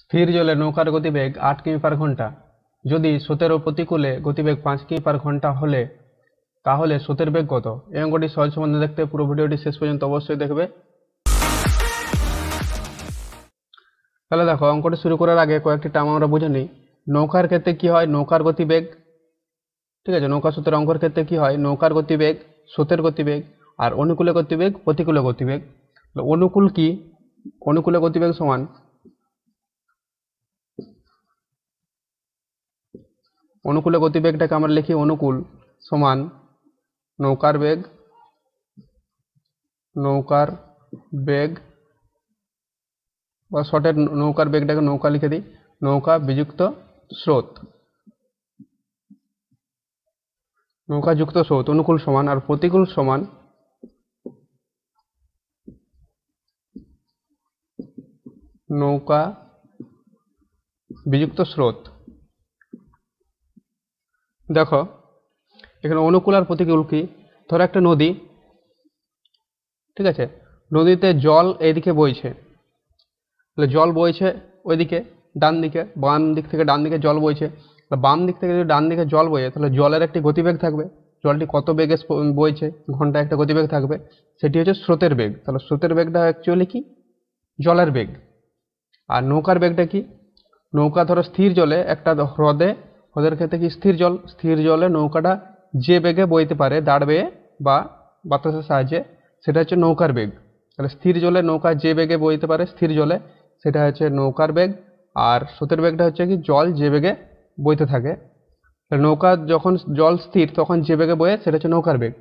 স্থির জলে নৌকার গতিবেগ আট কিমি পার ঘন্টা যদি স্রোতেরও প্রতিকূলে গতিবেগ পাঁচ কিমি পার ঘন্টা হলে তাহলে সোতের বেগ কত এই অঙ্কটি সহজ সম্বন্ধে দেখতে পুরো ভিডিওটি শেষ পর্যন্ত অবশ্যই দেখবে তাহলে দেখো অঙ্কটি শুরু করার আগে কয়েকটি টার্ম আমরা বুঝে নিই নৌকার ক্ষেত্রে কি হয় নৌকার গতিবেগ ঠিক আছে নৌকা স্রোতের অঙ্কর ক্ষেত্রে কি হয় নৌকার গতিবেগ সোতের গতিবেগ আর অনুকূলে গতিবেগ প্রতিকূলে গতিবেগ অনুকূল কি অনুকূলে গতিবেগ সমান অনুকূলে গতিবেগটাকে আমরা লিখি অনুকূল সমান নৌকার বেগ নৌকার বেগ বা শর্টের নৌকার বেগটাকে নৌকা লিখে দিই নৌকা বিযুক্ত স্রোত নৌকা যুক্ত স্রোত অনুকূল সমান আর প্রতিকূল সমান নৌকা বিযুক্ত স্রোত দেখো এখানে অনুকূল আর প্রতিকূল কি ধরো একটা নদী ঠিক আছে নদীতে জল এইদিকে বইছে তাহলে জল বইছে ওইদিকে ডান দিকে বাম দিক থেকে ডান দিকে জল বইছে বাম দিক থেকে যদি ডান দিকে জল বইয়ে তাহলে জলের একটি গতিবেগ থাকবে জলটি কত বেগে বইছে ঘন্টা একটা গতিবেগ থাকবে সেটি হচ্ছে স্রোতের বেগ তাহলে স্রোতের বেগটা অ্যাকচুয়ালি কি জলের বেগ আর নৌকার বেগটা কি নৌকা ধরো স্থির জলে একটা হ্রদে ওদের ক্ষেত্রে কি স্থির জল স্থির জলে নৌকাটা যে বেগে বইতে পারে দাঁড় বেয়ে বা বাতাসের সাহায্যে সেটা হচ্ছে নৌকার বেগ তাহলে স্থির জলে নৌকা যে বেগে বইতে পারে স্থির জলে সেটা হচ্ছে নৌকার বেগ আর স্রোতের বেগটা হচ্ছে কি জল যে বেগে বইতে থাকে নৌকা যখন জল স্থির তখন যে বেগে বয়ে সেটা হচ্ছে নৌকার বেগ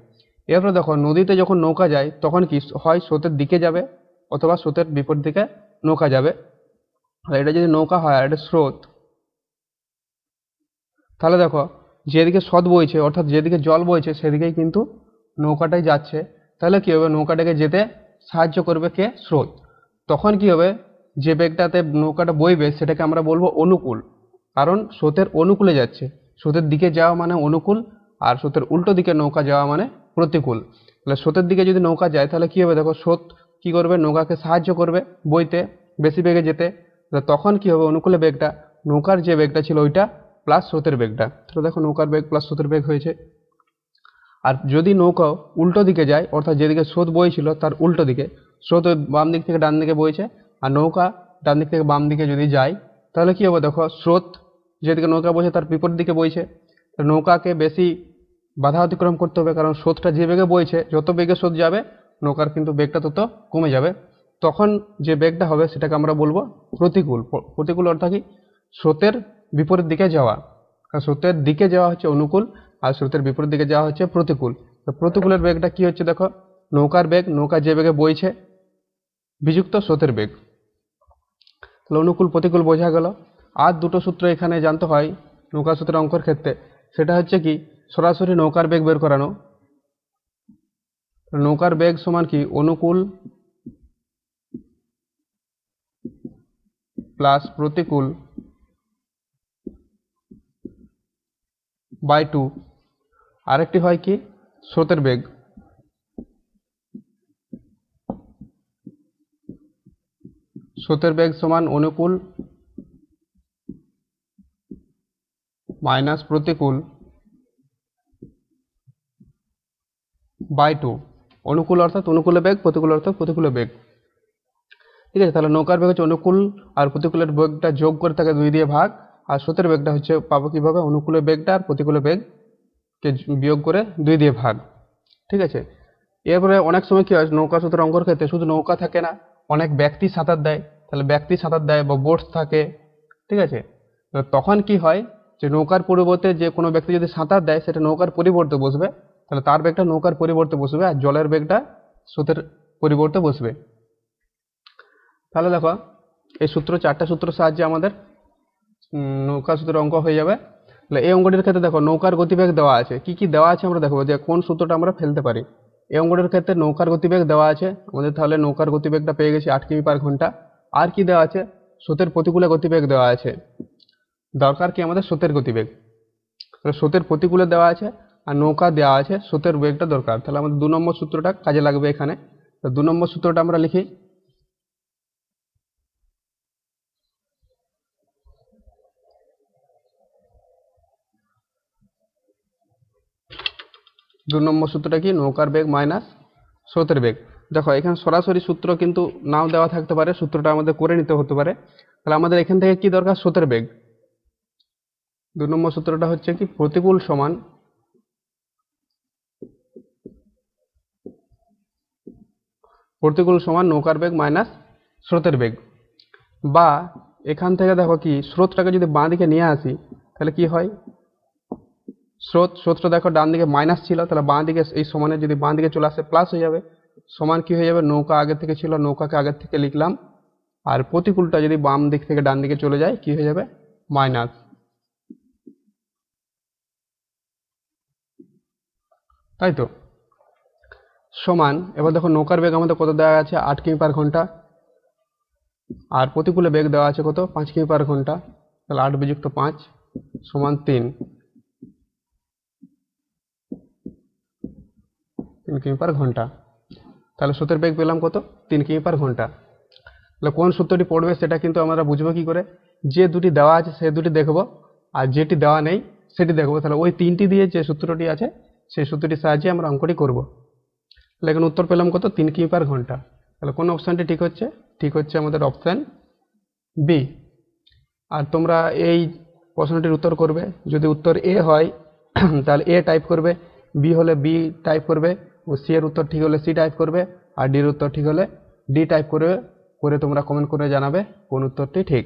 এরপরে দেখো নদীতে যখন নৌকা যায় তখন কি হয় স্রোতের দিকে যাবে অথবা স্রোতের বিপরীত দিকে নৌকা যাবে আর এটা যদি নৌকা হয় আর এটা স্রোত তাহলে দেখো যেদিকে সদ বইছে অর্থাৎ যেদিকে জল বইছে সেদিকেই কিন্তু নৌকাটাই যাচ্ছে তাহলে কী হবে নৌকাটাকে যেতে সাহায্য করবে কে স্রোত তখন কি হবে যে বেগটাতে নৌকাটা বইবে সেটাকে আমরা বলবো অনুকূল কারণ স্রোতের অনুকূলে যাচ্ছে স্রোতের দিকে যাওয়া মানে অনুকূল আর স্রোতের উল্টো দিকে নৌকা যাওয়া মানে প্রতিকূল তাহলে স্রোতের দিকে যদি নৌকা যায় তাহলে কী হবে দেখো স্রোত কী করবে নৌকাকে সাহায্য করবে বইতে বেশি বেগে যেতে তখন কী হবে অনুকূলে বেগটা নৌকার যে বেগটা ছিল ওইটা প্লাস স্রোতের বেগটা তাহলে দেখো নৌকার বেগ প্লাস স্রোতের বেগ হয়েছে আর যদি নৌকা উল্টো দিকে যায় অর্থাৎ যেদিকে স্রোত বইছিল তার উল্টো দিকে স্রোত বাম দিক থেকে ডান দিকে বইছে আর নৌকা ডান দিক থেকে বাম দিকে যদি যায় তাহলে কী হবে দেখো স্রোত যেদিকে নৌকা বইছে তার বিপরীত দিকে বইছে নৌকাকে বেশি বাধা অতিক্রম করতে হবে কারণ স্রোতটা যে বেগে বইছে যত বেগে স্রোত যাবে নৌকার কিন্তু বেগটা তত কমে যাবে তখন যে বেগটা হবে সেটাকে আমরা বলবো প্রতিকূল প্রতিকূল অর্থাৎ কি স্রোতের বিপরীত দিকে যাওয়া কারণ স্রোতের দিকে যাওয়া হচ্ছে অনুকূল আর স্রোতের বিপরীত দিকে যাওয়া হচ্ছে প্রতিকূল তো প্রতিকূলের বেগটা কি হচ্ছে দেখো নৌকার বেগ নৌকা যে বেগে বইছে বিযুক্ত স্রোতের বেগ তাহলে অনুকূল প্রতিকূল বোঝা গেল আর দুটো সূত্র এখানে জানতে হয় নৌকা সূত্রের অঙ্কর ক্ষেত্রে সেটা হচ্ছে কি সরাসরি নৌকার বেগ বের করানো নৌকার বেগ সমান কি অনুকূল প্লাস প্রতিকূল বাই টু আরেকটি হয় কি স্রোতের বেগ স্রোতের বেগ সমান অনুকূল মাইনাস প্রতিকূল বাই টু অনুকূল অর্থাৎ অনুকূলে বেগ প্রতিকূল অর্থাৎ প্রতিকূলে বেগ ঠিক আছে তাহলে নৌকার বেগ হচ্ছে অনুকূল আর প্রতিকূলের বেগটা যোগ করে থাকে দুই দিয়ে ভাগ আর সুতের বেগটা হচ্ছে পাবো কীভাবে অনুকূলে বেগটা আর প্রতিকূলে বেগকে বিয়োগ করে দুই দিয়ে ভাগ ঠিক আছে এরপরে অনেক সময় কী হয় নৌকা সুতের অঙ্কর ক্ষেত্রে শুধু নৌকা থাকে না অনেক ব্যক্তি সাঁতার দেয় তাহলে ব্যক্তি সাঁতার দেয় বা বোট থাকে ঠিক আছে তো তখন কি হয় যে নৌকার পরিবর্তে যে কোনো ব্যক্তি যদি সাঁতার দেয় সেটা নৌকার পরিবর্তে বসবে তাহলে তার বেগটা নৌকার পরিবর্তে বসবে আর জলের বেগটা সুতের পরিবর্তে বসবে তাহলে দেখো এই সূত্র চারটা সূত্র সাহায্যে আমাদের নৌকা সূত্রের অঙ্ক হয়ে যাবে তাহলে এই অঙ্কটির ক্ষেত্রে দেখো নৌকার গতিবেগ দেওয়া আছে কি কি দেওয়া আছে আমরা দেখবো যে কোন সূত্রটা আমরা ফেলতে পারি এই অঙ্কটির ক্ষেত্রে নৌকার গতিবেগ দেওয়া আছে আমাদের তাহলে নৌকার গতিবেগটা পেয়ে গেছি আট কিমি পার ঘন্টা আর কি দেওয়া আছে স্রোতের প্রতিকূলে গতিবেগ দেওয়া আছে দরকার কি আমাদের স্রোতের গতিবেগ তাহলে স্রোতের প্রতিকূলে দেওয়া আছে আর নৌকা দেওয়া আছে স্রোতের বেগটা দরকার তাহলে আমাদের দু নম্বর সূত্রটা কাজে লাগবে এখানে তো দু নম্বর সূত্রটা আমরা লিখি দু নম্বর সূত্রটা কি নৌকার বেগ মাইনাস স্রোতের বেগ দেখো এখানে সরাসরি সূত্র কিন্তু নাও দেওয়া থাকতে পারে সূত্রটা আমাদের করে নিতে হতে পারে তাহলে আমাদের এখান থেকে কি দরকার স্রোতের বেগ দু নম্বর সূত্রটা হচ্ছে কি প্রতিকূল সমান প্রতিকূল সমান নৌকার বেগ মাইনাস স্রোতের বেগ বা এখান থেকে দেখো কি স্রোতটাকে যদি বাঁদিকে নিয়ে আসি তাহলে কি হয় স্রোত স্রোতটা দেখো ডান দিকে মাইনাস ছিল তাহলে বাঁ দিকে এই সমানে যদি বাঁ দিকে চলে আসে প্লাস হয়ে যাবে সমান কি হয়ে যাবে নৌকা আগে থেকে ছিল নৌকাকে আগের থেকে লিখলাম আর প্রতিকূলটা যদি বাম দিক থেকে ডান দিকে চলে যায় কি হয়ে যাবে মাইনাস তাই তো সমান এবার দেখো নৌকার বেগ আমাদের কত দেওয়া আছে আট কিমি পার ঘন্টা আর প্রতিকূলে বেগ দেওয়া আছে কত পাঁচ কিমি পার ঘন্টা তাহলে আট বিযুক্ত পাঁচ সমান তিন কিমি পার ঘন্টা তাহলে সুতের বেগ পেলাম কত তিন কিমি পার ঘন্টা তাহলে কোন সূত্রটি পড়বে সেটা কিন্তু আমরা বুঝবো কী করে যে দুটি দেওয়া আছে সে দুটি দেখব আর যেটি দেওয়া নেই সেটি দেখব তাহলে ওই তিনটি দিয়ে যে সূত্রটি আছে সেই সূত্রটির সাহায্যে আমরা অঙ্কটি করব তাহলে উত্তর পেলাম কত তিন কিমি পার ঘন্টা তাহলে কোন অপশানটি ঠিক হচ্ছে ঠিক হচ্ছে আমাদের অপশান বি আর তোমরা এই প্রশ্নটির উত্তর করবে যদি উত্তর এ হয় তাহলে এ টাইপ করবে বি হলে বি টাইপ করবে সি এর উত্তর ঠিক হলে সি টাইপ করবে আর ডির উত্তর ঠিক হলে ডি টাইপ করে করে তোমরা কমেন্ট করে জানাবে কোন উত্তরটি ঠিক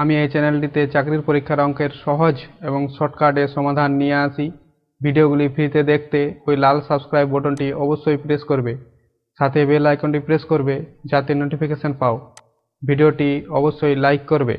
আমি এই চ্যানেলটিতে চাকরির পরীক্ষার অঙ্কের সহজ এবং শর্টকাটে সমাধান নিয়ে আসি ভিডিওগুলি ফ্রিতে দেখতে ওই লাল সাবস্ক্রাইব বটনটি অবশ্যই প্রেস করবে সাথে বেল আইকনটি প্রেস করবে যাতে নোটিফিকেশান পাও ভিডিওটি অবশ্যই লাইক করবে